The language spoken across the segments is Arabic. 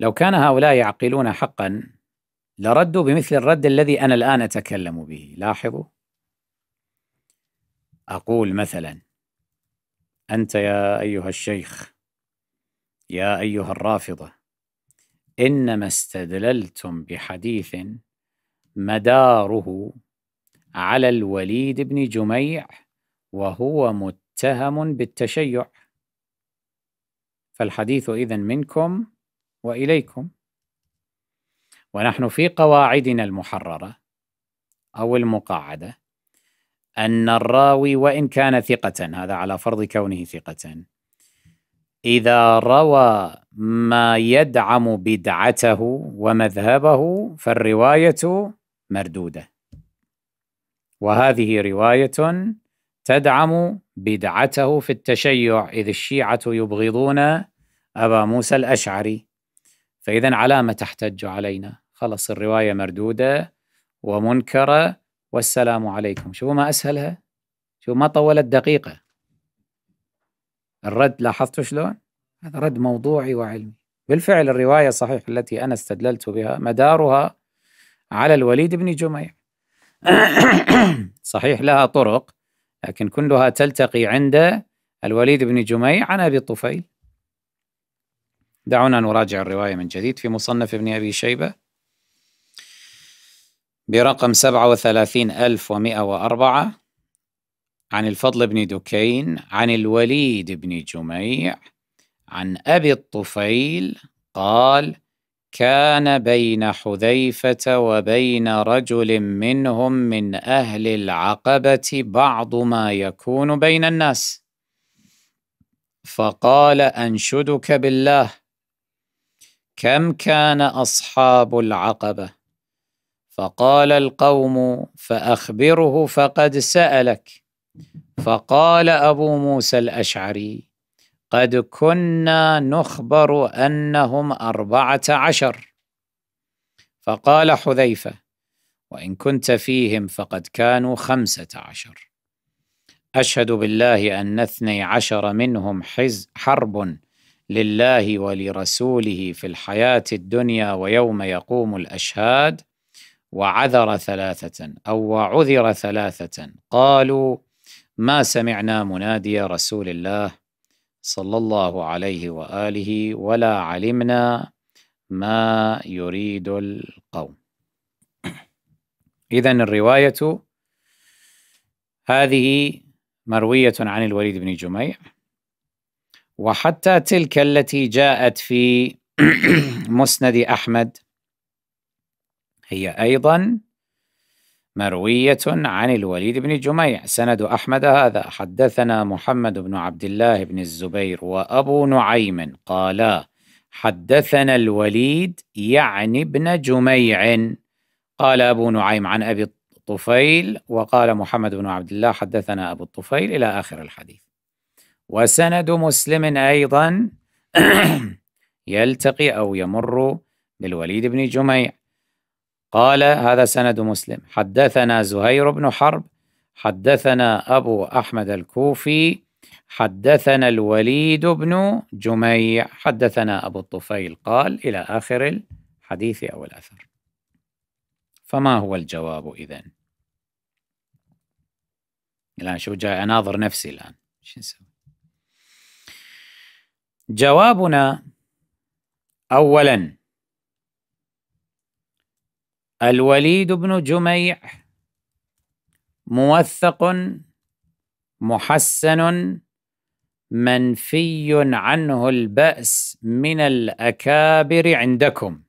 لو كان هؤلاء يعقلون حقا لردوا بمثل الرد الذي أنا الآن أتكلم به لاحظوا أقول مثلا أنت يا أيها الشيخ يا أيها الرافضة إنما استدللتم بحديث مداره على الوليد بن جميع وهو متهم بالتشيع فالحديث إذن منكم واليكم ونحن في قواعدنا المحرره او المقعده ان الراوي وان كان ثقه هذا على فرض كونه ثقه اذا روى ما يدعم بدعته ومذهبه فالروايه مردوده وهذه روايه تدعم بدعته في التشيع اذ الشيعه يبغضون ابا موسى الاشعري فإذا على ما تحتج علينا خلص الرواية مردودة ومنكرة والسلام عليكم شوفوا ما أسهلها شوفوا ما طولت دقيقة الرد لاحظتوا شلون هذا رد موضوعي وعلمي بالفعل الرواية الصحيحة التي أنا استدللت بها مدارها على الوليد بن جميع صحيح لها طرق لكن كلها تلتقي عند الوليد بن جميع عن أبي الطفيل دعونا نراجع الرواية من جديد في مصنف ابن أبي شيبة برقم 37104 عن الفضل بن دكين عن الوليد بن جميع عن أبي الطفيل قال كان بين حذيفة وبين رجل منهم من أهل العقبة بعض ما يكون بين الناس فقال أنشدك بالله كم كان اصحاب العقبه فقال القوم فاخبره فقد سالك فقال ابو موسى الاشعري قد كنا نخبر انهم اربعه عشر فقال حذيفه وان كنت فيهم فقد كانوا خمسه عشر اشهد بالله ان اثني عشر منهم حز حرب لله ولرسوله في الحياه الدنيا ويوم يقوم الاشهاد وعذر ثلاثه او وعذر ثلاثه قالوا ما سمعنا منادي رسول الله صلى الله عليه واله ولا علمنا ما يريد القوم اذا الروايه هذه مرويه عن الوليد بن جميع وحتى تلك التي جاءت في مسند احمد هي ايضا مرويه عن الوليد بن جميع سند احمد هذا حدثنا محمد بن عبد الله بن الزبير وابو نعيم قالا حدثنا الوليد يعني ابن جميع قال ابو نعيم عن ابي الطفيل وقال محمد بن عبد الله حدثنا ابو الطفيل الى اخر الحديث وسند مسلم أيضا يلتقي أو يمر بالوليد بن جميع قال هذا سند مسلم حدثنا زهير بن حرب حدثنا أبو أحمد الكوفي حدثنا الوليد بن جميع حدثنا أبو الطفيل قال إلى آخر الحديث أو الأثر فما هو الجواب إذن الآن شو جاي أناظر نفسي الآن شو نسوي جوابنا أولاً الوليد بن جميع موثق محسن منفي عنه البأس من الأكابر عندكم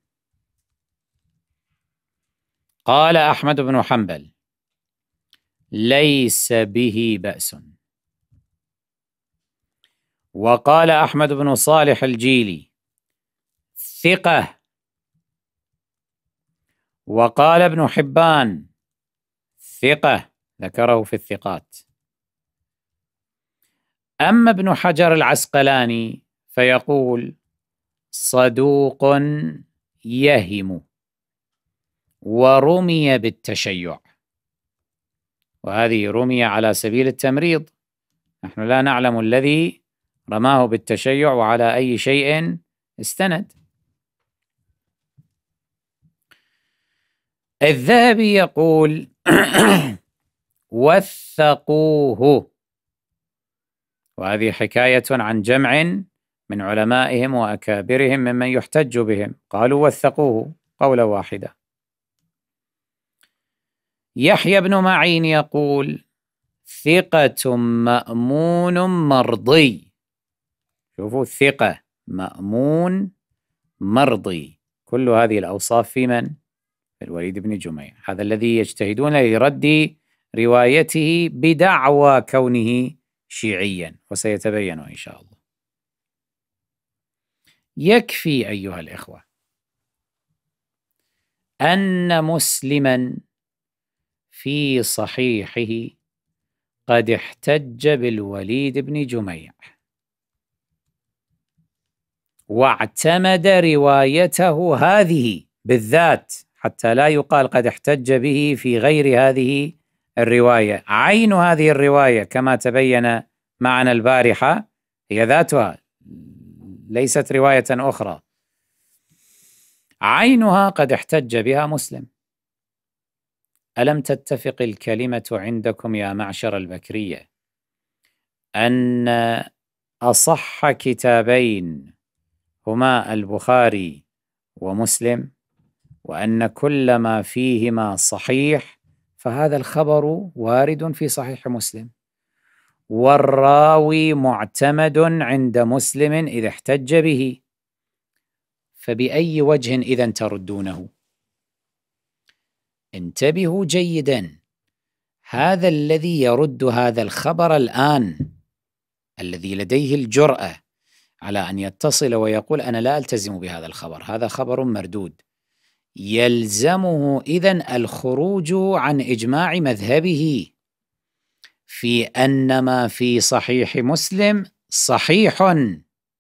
قال أحمد بن حنبل ليس به بأس وقال أحمد بن صالح الجيلي ثقة وقال ابن حبان ثقة ذكره في الثقات أما ابن حجر العسقلاني فيقول صدوق يهم ورمي بالتشيع وهذه رمي على سبيل التمريض نحن لا نعلم الذي رماه بالتشيع وعلى أي شيء استند الذهبي يقول وثقوه وهذه حكاية عن جمع من علمائهم وأكابرهم ممن يحتج بهم قالوا وثقوه قولة واحدة يحيى بن معين يقول ثقة مأمون مرضي شوفوا ثقة مأمون مرضي كل هذه الأوصاف في من؟ في الوليد بن جميع هذا الذي يجتهدون لرد روايته بدعوى كونه شيعيا وسيتبين إن شاء الله يكفي أيها الإخوة أن مسلما في صحيحه قد احتج بالوليد بن جميع واعتمد روايته هذه بالذات حتى لا يقال قد احتج به في غير هذه الروايه عين هذه الروايه كما تبين معنا البارحه هي ذاتها ليست روايه اخرى عينها قد احتج بها مسلم الم تتفق الكلمه عندكم يا معشر البكريه ان اصح كتابين هما البخاري ومسلم وأن كل ما فيهما صحيح فهذا الخبر وارد في صحيح مسلم والراوي معتمد عند مسلم إذا احتج به فبأي وجه إذا تردونه؟ انتبهوا جيدا هذا الذي يرد هذا الخبر الآن الذي لديه الجرأة على ان يتصل ويقول انا لا التزم بهذا الخبر، هذا خبر مردود. يلزمه اذا الخروج عن اجماع مذهبه في ان ما في صحيح مسلم صحيح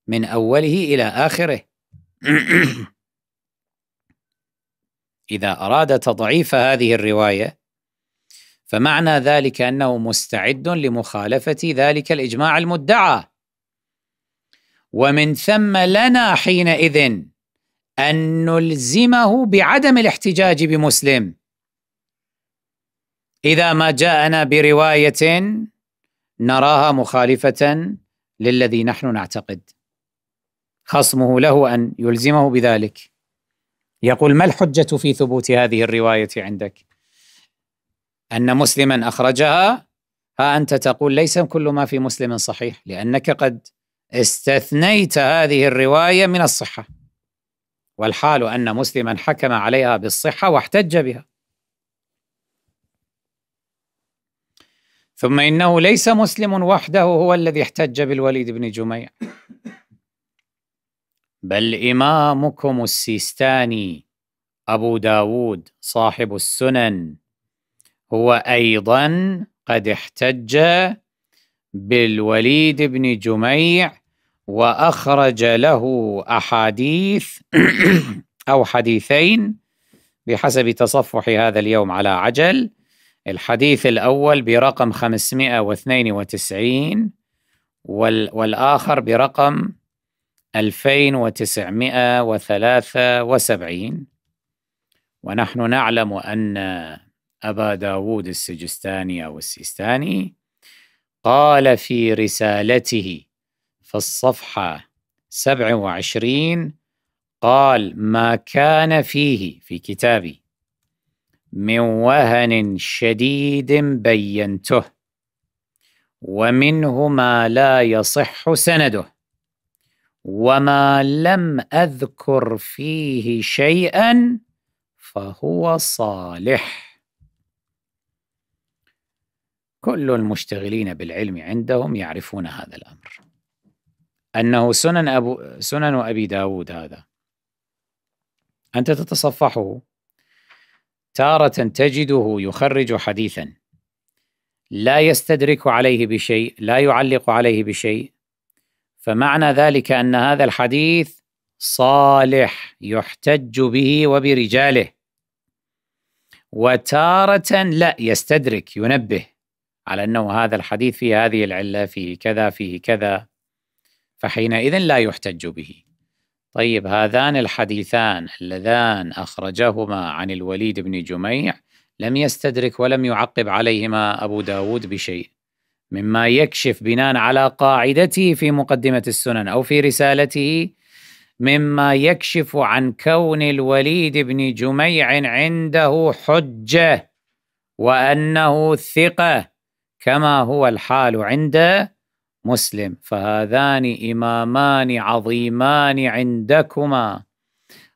من اوله الى اخره. اذا اراد تضعيف هذه الروايه فمعنى ذلك انه مستعد لمخالفه ذلك الاجماع المدعى ومن ثم لنا حينئذ ان نلزمه بعدم الاحتجاج بمسلم اذا ما جاءنا بروايه نراها مخالفه للذي نحن نعتقد خصمه له ان يلزمه بذلك يقول ما الحجه في ثبوت هذه الروايه عندك ان مسلما اخرجها ها انت تقول ليس كل ما في مسلم صحيح لانك قد استثنيت هذه الروايه من الصحه والحال ان مسلما حكم عليها بالصحه واحتج بها ثم انه ليس مسلم وحده هو الذي احتج بالوليد بن جميع بل امامكم السيستاني ابو داود صاحب السنن هو ايضا قد احتج بالوليد بن جميع واخرج له احاديث او حديثين بحسب تصفح هذا اليوم على عجل الحديث الاول برقم 592 والاخر برقم 2973 ونحن نعلم أن أبا داود السجستاني أو السيستاني قال في رسالته في الصفحة 27 قال ما كان فيه في كتابي من وهن شديد بينته ومنه ما لا يصح سنده وما لم اذكر فيه شيئا فهو صالح كل المشتغلين بالعلم عندهم يعرفون هذا الامر أنه سنن أبو سنن أبي داود هذا أنت تتصفحه تارة تجده يخرج حديثا لا يستدرك عليه بشيء لا يعلق عليه بشيء فمعنى ذلك أن هذا الحديث صالح يحتج به وبرجاله وتارة لا يستدرك ينبه على أنه هذا الحديث في هذه العلة فيه كذا فيه كذا فحينئذ لا يحتج به طيب هذان الحديثان اللذان أخرجهما عن الوليد بن جميع لم يستدرك ولم يعقب عليهما أبو داود بشيء مما يكشف بناء على قاعدته في مقدمة السنن أو في رسالته مما يكشف عن كون الوليد بن جميع عنده حجة وأنه ثقة كما هو الحال عند مسلم فهذان إمامان عظيمان عندكما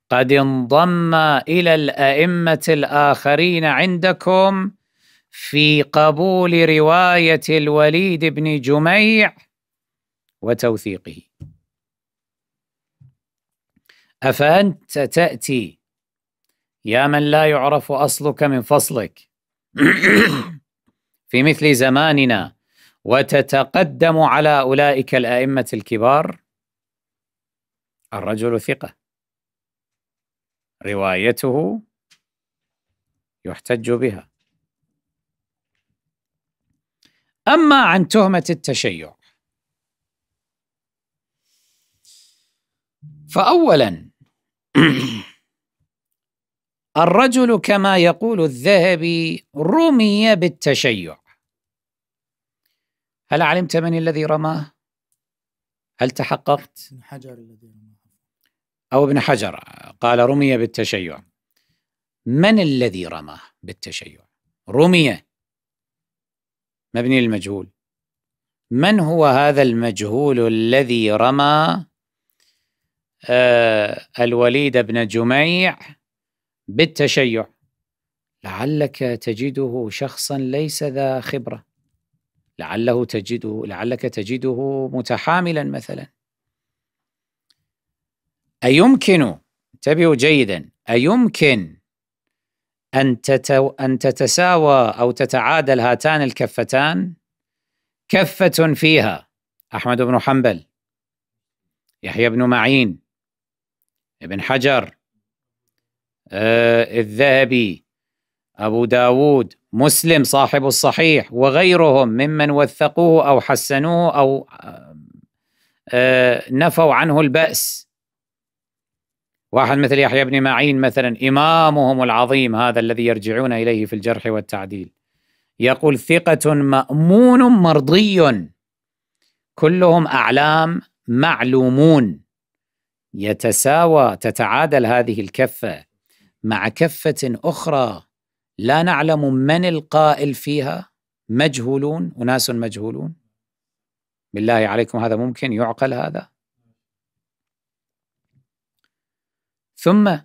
قد انضما إلى الأئمة الآخرين عندكم في قبول رواية الوليد بن جميع وتوثيقه أفأنت تأتي يا من لا يعرف أصلك من فصلك في مثل زماننا وتتقدم على اولئك الائمه الكبار الرجل ثقه روايته يحتج بها اما عن تهمه التشيع فاولا الرجل كما يقول الذهبي رمي بالتشيع هل علمت من الذي رماه؟ هل تحققت؟ ابن حجر الذي رماه أو ابن حجر قال رمي بالتشيع من الذي رماه بالتشيع؟ رمي مبني المجهول من هو هذا المجهول الذي رمى آه الوليد بن جميع بالتشيع لعلك تجده شخصا ليس ذا خبره لعله تجده لعلك تجده متحاملا مثلا أيمكن انتبهوا جيدا أيمكن أن, تتو أن تتساوى أو تتعادل هاتان الكفتان كفة فيها أحمد بن حنبل يحيى بن معين ابن حجر آه الذهبي أبو داود مسلم صاحب الصحيح وغيرهم ممن وثقوه أو حسنوه أو آه، آه، نفوا عنه البأس واحد مثل يحيى بن معين مثلا إمامهم العظيم هذا الذي يرجعون إليه في الجرح والتعديل يقول ثقة مأمون مرضي كلهم أعلام معلومون يتساوى تتعادل هذه الكفة مع كفة أخرى لا نعلم من القائل فيها مجهولون أناس مجهولون بالله عليكم هذا ممكن يعقل هذا ثم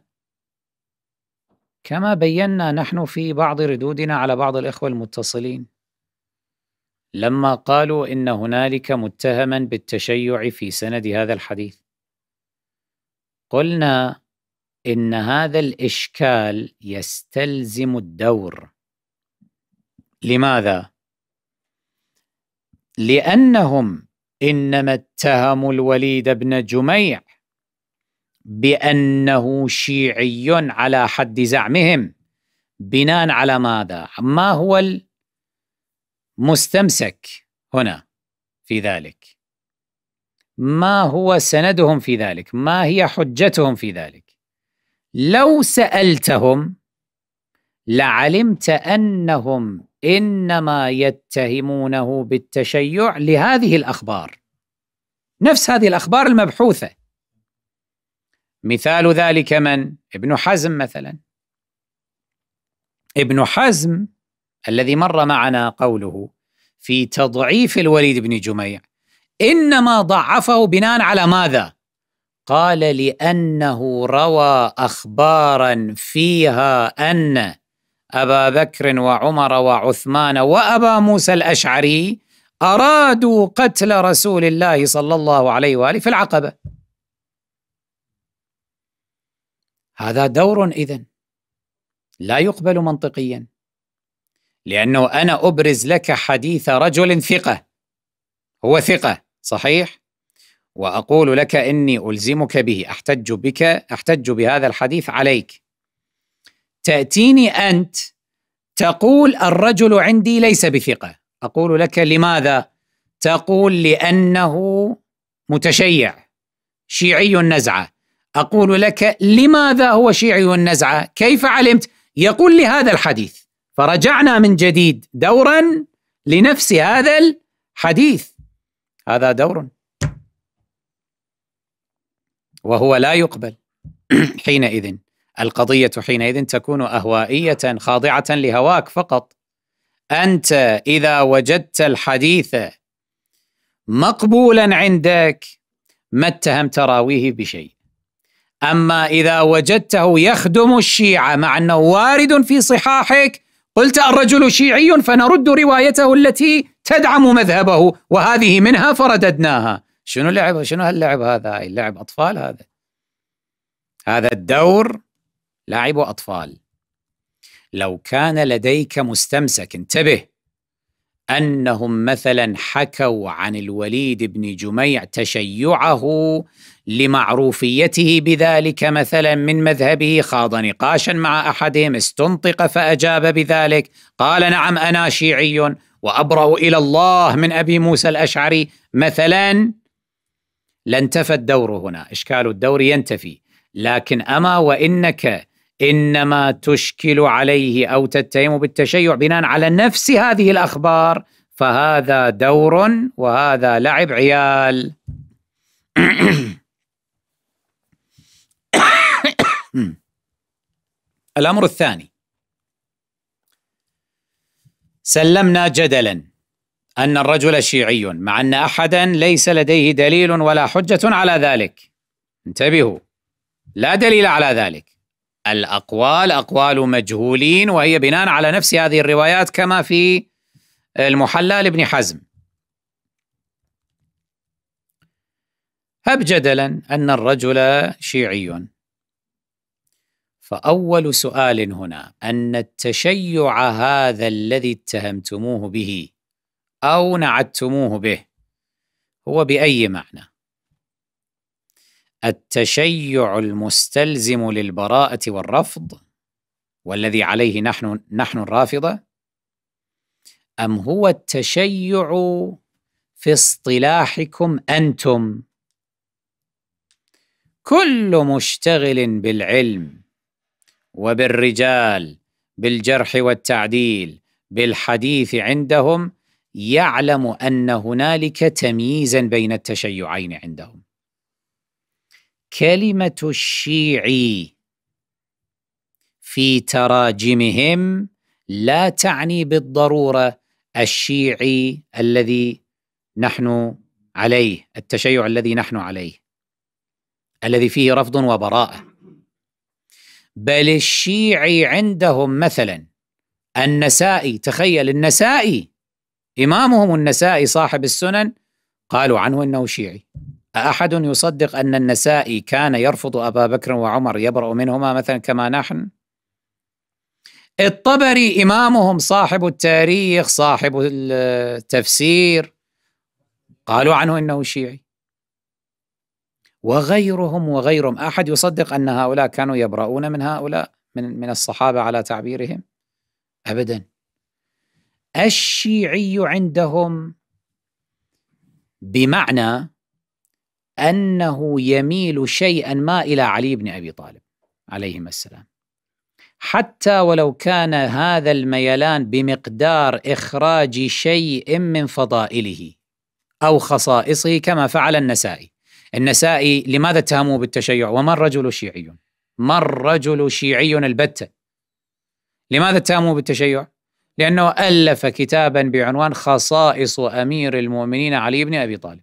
كما بينا نحن في بعض ردودنا على بعض الإخوة المتصلين لما قالوا إن هنالك متهما بالتشيع في سند هذا الحديث قلنا ان هذا الاشكال يستلزم الدور لماذا لانهم انما اتهموا الوليد بن جميع بانه شيعي على حد زعمهم بناء على ماذا ما هو المستمسك هنا في ذلك ما هو سندهم في ذلك ما هي حجتهم في ذلك لو سالتهم لعلمت انهم انما يتهمونه بالتشيع لهذه الاخبار نفس هذه الاخبار المبحوثه مثال ذلك من ابن حزم مثلا ابن حزم الذي مر معنا قوله في تضعيف الوليد بن جميع انما ضعفه بناء على ماذا قال لانه روى اخبارا فيها ان ابا بكر وعمر وعثمان وابا موسى الاشعري ارادوا قتل رسول الله صلى الله عليه واله في العقبه هذا دور اذن لا يقبل منطقيا لانه انا ابرز لك حديث رجل ثقه هو ثقه صحيح واقول لك اني الزمك به احتج بك احتج بهذا الحديث عليك تاتيني انت تقول الرجل عندي ليس بثقه اقول لك لماذا تقول لانه متشيع شيعي النزعه اقول لك لماذا هو شيعي النزعه كيف علمت يقول لي هذا الحديث فرجعنا من جديد دورا لنفس هذا الحديث هذا دور وهو لا يقبل حينئذ القضية حينئذ تكون أهوائية خاضعة لهواك فقط أنت إذا وجدت الحديث مقبولا عندك ما اتهم تراويه بشيء أما إذا وجدته يخدم الشيعة مع أنه وارد في صحاحك قلت الرجل شيعي فنرد روايته التي تدعم مذهبه وهذه منها فرددناها شنو لعب شنو هاللعب هذا اللعب اطفال هذا هذا الدور لعب اطفال لو كان لديك مستمسك انتبه انهم مثلا حكوا عن الوليد بن جميع تشيعه لمعروفيته بذلك مثلا من مذهبه خاض نقاشا مع احدهم استنطق فاجاب بذلك قال نعم انا شيعي وابرا الى الله من ابي موسى الاشعري مثلا لانتفى الدور هنا إشكال الدور ينتفي لكن أما وإنك إنما تشكل عليه أو تتهم بالتشيع بناء على نفس هذه الأخبار فهذا دور وهذا لعب عيال الأمر الثاني سلمنا جدلا أن الرجل شيعي مع أن أحدا ليس لديه دليل ولا حجة على ذلك انتبهوا لا دليل على ذلك الأقوال أقوال مجهولين وهي بناء على نفس هذه الروايات كما في المحلى لابن حزم هب جدلا أن الرجل شيعي فأول سؤال هنا أن التشيع هذا الذي اتهمتموه به أو نعتموه به هو بأي معنى؟ التشيع المستلزم للبراءة والرفض والذي عليه نحن نحن الرافضة أم هو التشيع في اصطلاحكم أنتم كل مشتغل بالعلم وبالرجال بالجرح والتعديل بالحديث عندهم يعلم ان هنالك تمييزا بين التشيعين عندهم كلمه الشيعي في تراجمهم لا تعني بالضروره الشيعي الذي نحن عليه التشيع الذي نحن عليه الذي فيه رفض وبراءه بل الشيعي عندهم مثلا النسائي تخيل النسائي إمامهم النسائي صاحب السنن قالوا عنه إنه شيعي أحد يصدق أن النسائي كان يرفض أبا بكر وعمر يبرأ منهما مثلا كما نحن الطبري إمامهم صاحب التاريخ صاحب التفسير قالوا عنه إنه شيعي وغيرهم وغيرهم أحد يصدق أن هؤلاء كانوا يبرؤون من هؤلاء من من الصحابة على تعبيرهم أبدا الشيعي عندهم بمعنى انه يميل شيئا ما الى علي بن ابي طالب عليهما السلام حتى ولو كان هذا الميلان بمقدار اخراج شيء من فضائله او خصائصه كما فعل النسائي النسائي لماذا اتهموه بالتشيع وما الرجل شيعي ما الرجل شيعي البته لماذا اتهموه بالتشيع لأنه ألف كتابا بعنوان خصائص أمير المؤمنين علي بن أبي طالب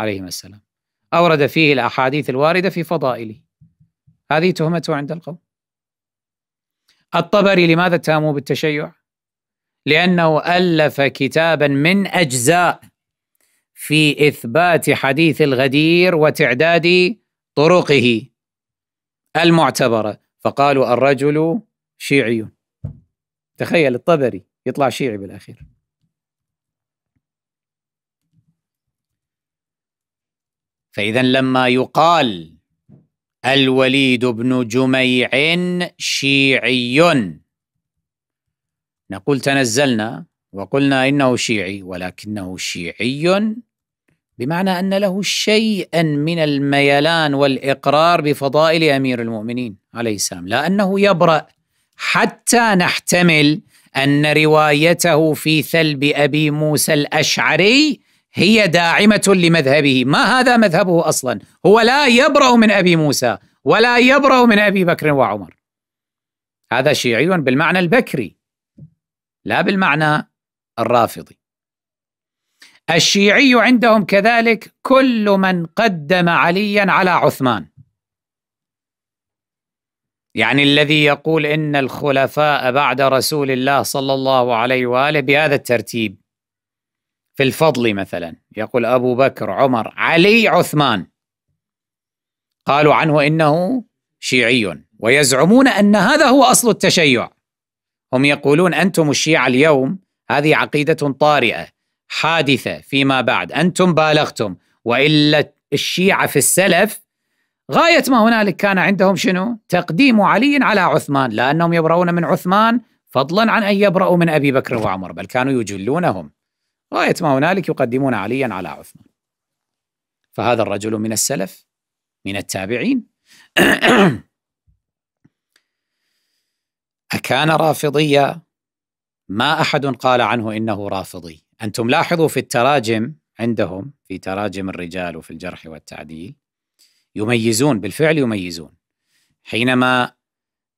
عليهما السلام أورد فيه الأحاديث الواردة في فضائله هذه تهمته عند القوم الطبري لماذا اتهموه بالتشيع؟ لأنه ألف كتابا من أجزاء في إثبات حديث الغدير وتعداد طرقه المعتبرة فقالوا الرجل شيعي تخيل الطبري يطلع شيعي بالاخير فاذا لما يقال الوليد بن جميع شيعي نقول تنزلنا وقلنا انه شيعي ولكنه شيعي بمعنى ان له شيئا من الميلان والاقرار بفضائل امير المؤمنين عليه السلام لا انه يبرأ حتى نحتمل ان روايته في ثلب ابي موسى الاشعري هي داعمه لمذهبه، ما هذا مذهبه اصلا، هو لا يبرأ من ابي موسى ولا يبرأ من ابي بكر وعمر. هذا شيعي بالمعنى البكري لا بالمعنى الرافضي. الشيعي عندهم كذلك كل من قدم عليا على عثمان يعني الذي يقول ان الخلفاء بعد رسول الله صلى الله عليه واله بهذا الترتيب في الفضل مثلا يقول ابو بكر عمر علي عثمان قالوا عنه انه شيعي ويزعمون ان هذا هو اصل التشيع هم يقولون انتم الشيعه اليوم هذه عقيده طارئه حادثه فيما بعد انتم بالغتم والا الشيعه في السلف غاية ما هنالك كان عندهم شنو؟ تقديم علي على عثمان لأنهم يبرؤون من عثمان فضلا عن أن يبرؤوا من أبي بكر وعمر بل كانوا يجلونهم غاية ما هنالك يقدمون عليا على عثمان فهذا الرجل من السلف من التابعين أكان رافضيا ما أحد قال عنه إنه رافضي أنتم لاحظوا في التراجم عندهم في تراجم الرجال وفي الجرح والتعديل يميزون بالفعل يميزون حينما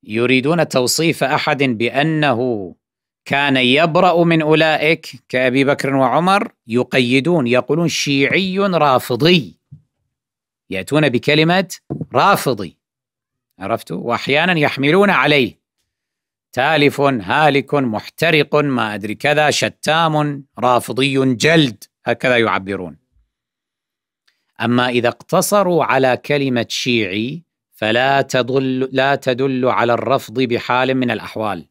يريدون توصيف احد بانه كان يبرأ من اولئك كابي بكر وعمر يقيدون يقولون شيعي رافضي ياتون بكلمه رافضي عرفتوا واحيانا يحملون عليه تالف هالك محترق ما ادري كذا شتام رافضي جلد هكذا يعبرون اما اذا اقتصروا على كلمه شيعي فلا تدل لا تدل على الرفض بحال من الاحوال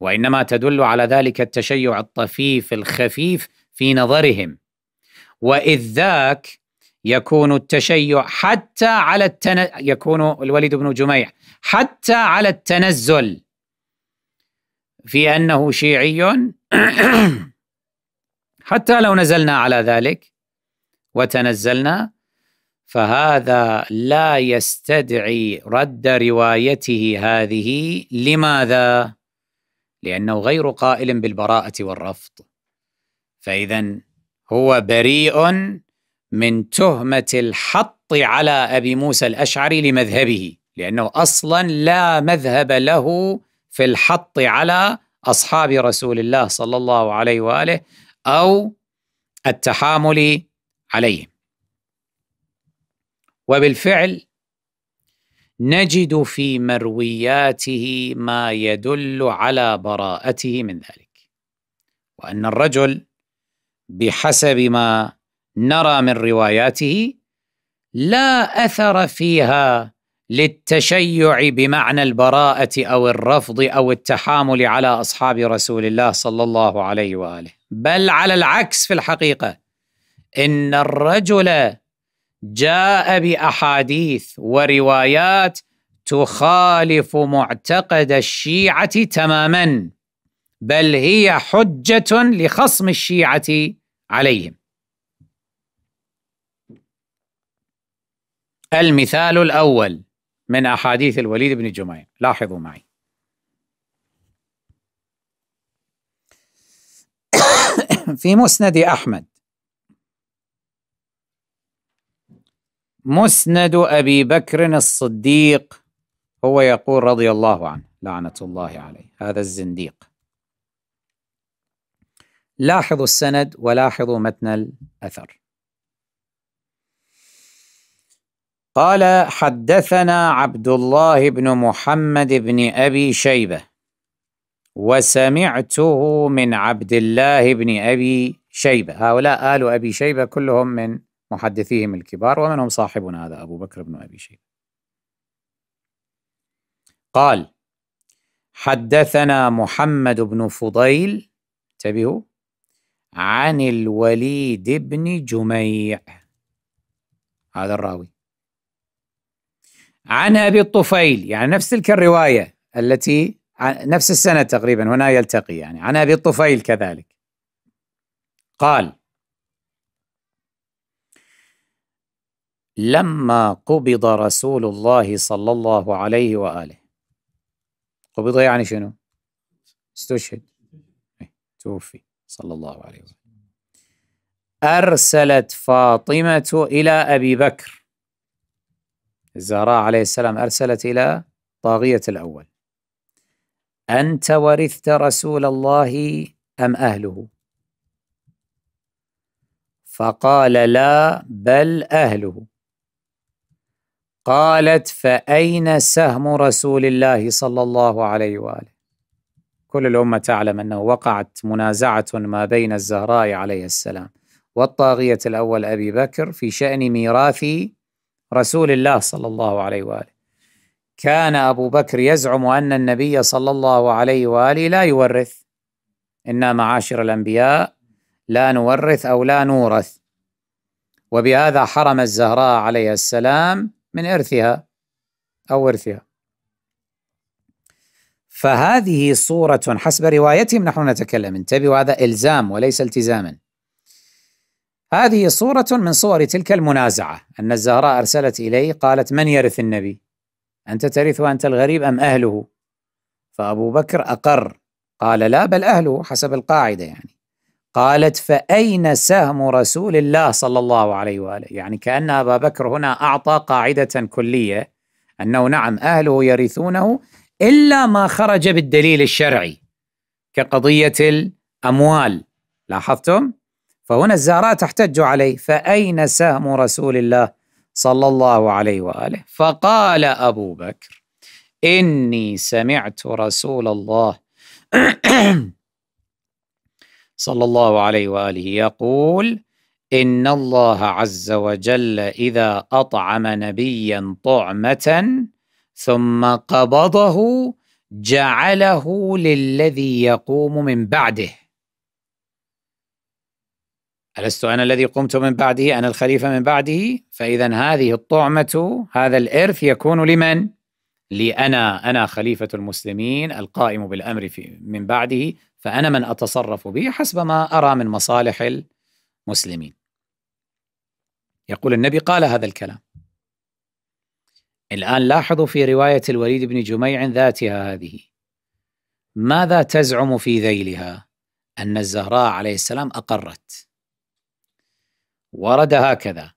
وانما تدل على ذلك التشيع الطفيف الخفيف في نظرهم واذ ذاك يكون التشيع حتى على التن... يكون الوليد بن جميع حتى على التنزل في انه شيعي حتى لو نزلنا على ذلك وتنزلنا فهذا لا يستدعي رد روايته هذه لماذا لانه غير قائل بالبراءه والرفض فاذا هو بريء من تهمه الحط على ابي موسى الاشعري لمذهبه لانه اصلا لا مذهب له في الحط على اصحاب رسول الله صلى الله عليه واله او التحامل عليه وبالفعل نجد في مروياته ما يدل على براءته من ذلك وان الرجل بحسب ما نرى من رواياته لا اثر فيها للتشيع بمعنى البراءه او الرفض او التحامل على اصحاب رسول الله صلى الله عليه واله بل على العكس في الحقيقه ان الرجل جاء باحاديث وروايات تخالف معتقد الشيعه تماما بل هي حجه لخصم الشيعه عليهم المثال الاول من احاديث الوليد بن جميع لاحظوا معي في مسند احمد مسند أبي بكر الصديق هو يقول رضي الله عنه لعنة الله عليه هذا الزنديق لاحظوا السند ولاحظوا متن الأثر قال حدثنا عبد الله بن محمد بن أبي شيبة وسمعته من عبد الله بن أبي شيبة هؤلاء آل أبي شيبة كلهم من محدثيهم الكبار ومنهم صاحبنا هذا أبو بكر بن أبي شيبة قال حدثنا محمد بن فضيل انتبهوا عن الوليد بن جميع هذا الراوي عن ابي الطفيل يعني نفس تلك الروايه التي نفس السنه تقريبا هنا يلتقي يعني عن ابي الطفيل كذلك قال لما قبض رسول الله صلى الله عليه وآله قبض يعني شنو استشهد توفي صلى الله عليه واله أرسلت فاطمة إلى أبي بكر الزهراء عليه السلام أرسلت إلى طاغية الأول أنت ورثت رسول الله أم أهله فقال لا بل أهله قالت فأين سهم رسول الله صلى الله عليه وآله كل الأمة تعلم أنه وقعت منازعة ما بين الزهراء عليه السلام والطاغية الأول أبي بكر في شأن ميراث رسول الله صلى الله عليه وآله كان أبو بكر يزعم أن النبي صلى الله عليه وآله لا يورث إنا معاشر الأنبياء لا نورث أو لا نورث وبهذا حرم الزهراء عليه السلام من إرثها أو إرثها فهذه صورة حسب روايتهم نحن نتكلم انتبهوا هذا إلزام وليس التزاما هذه صورة من صور تلك المنازعة أن الزهراء أرسلت إليه قالت من يرث النبي أنت ترث وأنت الغريب أم أهله فأبو بكر أقر قال لا بل أهله حسب القاعدة يعني قالت فأين سهم رسول الله صلى الله عليه وآله يعني كأن أبا بكر هنا أعطى قاعدة كلية أنه نعم أهله يرثونه إلا ما خرج بالدليل الشرعي كقضية الأموال لاحظتم؟ فهنا الزهراء تحتج عليه فأين سهم رسول الله صلى الله عليه وآله فقال أبو بكر إني سمعت رسول الله صلى الله عليه واله يقول ان الله عز وجل اذا اطعم نبيا طعمه ثم قبضه جعله للذي يقوم من بعده ألست أنا الذي قمت من بعده أنا الخليفة من بعده فإذا هذه الطعمة هذا الإرث يكون لمن؟ لأنا أنا خليفة المسلمين القائم بالأمر في من بعده فأنا من أتصرف به حسب ما أرى من مصالح المسلمين يقول النبي قال هذا الكلام الآن لاحظوا في رواية الوليد بن جميع ذاتها هذه ماذا تزعم في ذيلها أن الزهراء عليه السلام أقرت ورد هكذا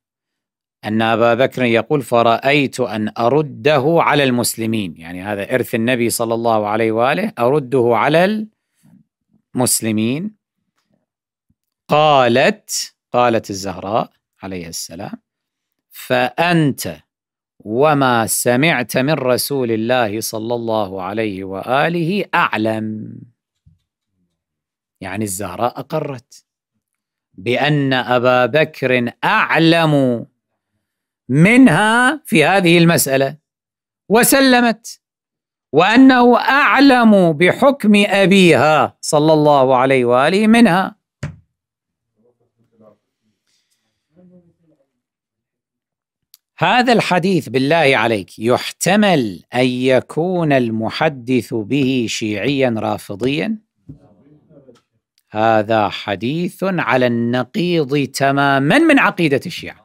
أن أبا بكر يقول فرأيت أن أرده على المسلمين يعني هذا إرث النبي صلى الله عليه وآله أرده على مسلمين قالت قالت الزهراء عليه السلام فأنت وما سمعت من رسول الله صلى الله عليه وآله أعلم يعني الزهراء أقرت بأن أبا بكر أعلم منها في هذه المسألة وسلمت وانه اعلم بحكم ابيها صلى الله عليه واله منها هذا الحديث بالله عليك يحتمل ان يكون المحدث به شيعيا رافضيا هذا حديث على النقيض تماما من عقيده الشيعه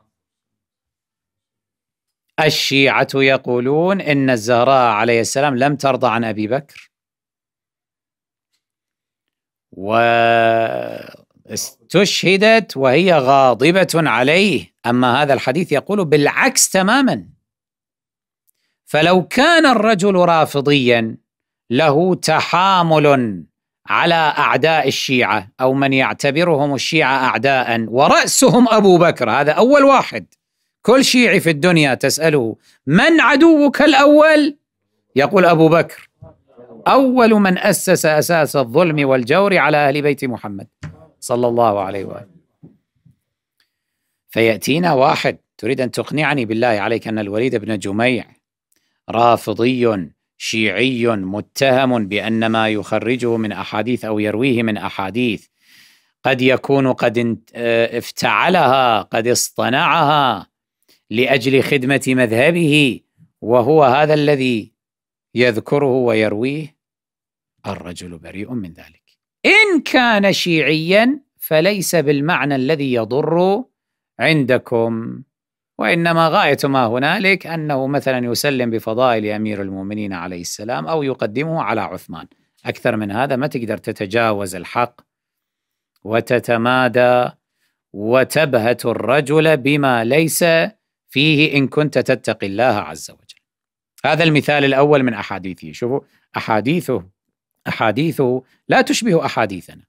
الشيعة يقولون إن الزهراء عليه السلام لم ترضى عن أبي بكر واستشهدت وهي غاضبة عليه أما هذا الحديث يقول بالعكس تماما فلو كان الرجل رافضيا له تحامل على أعداء الشيعة أو من يعتبرهم الشيعة أعداء ورأسهم أبو بكر هذا أول واحد كل شيعي في الدنيا تسأله من عدوك الأول يقول أبو بكر أول من أسس أساس الظلم والجور على أهل بيت محمد صلى الله عليه وآله فيأتينا واحد تريد أن تقنعني بالله عليك أن الوليد بن جميع رافضي شيعي متهم بأن ما يخرجه من أحاديث أو يرويه من أحاديث قد يكون قد آه، افتعلها قد اصطنعها لاجل خدمه مذهبه وهو هذا الذي يذكره ويرويه الرجل بريء من ذلك ان كان شيعيا فليس بالمعنى الذي يضر عندكم وانما غايه ما هنالك انه مثلا يسلم بفضائل امير المؤمنين عليه السلام او يقدمه على عثمان اكثر من هذا ما تقدر تتجاوز الحق وتتمادى وتبهت الرجل بما ليس فيه إن كنت تتقي الله عز وجل هذا المثال الأول من أحاديثه شوفوا أحاديثه أحاديثه لا تشبه أحاديثنا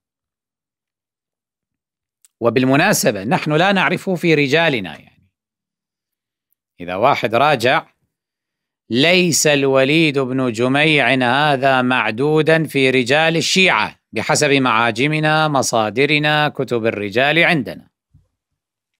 وبالمناسبة نحن لا نعرفه في رجالنا يعني إذا واحد راجع ليس الوليد بن جميع هذا معدودا في رجال الشيعة بحسب معاجمنا مصادرنا كتب الرجال عندنا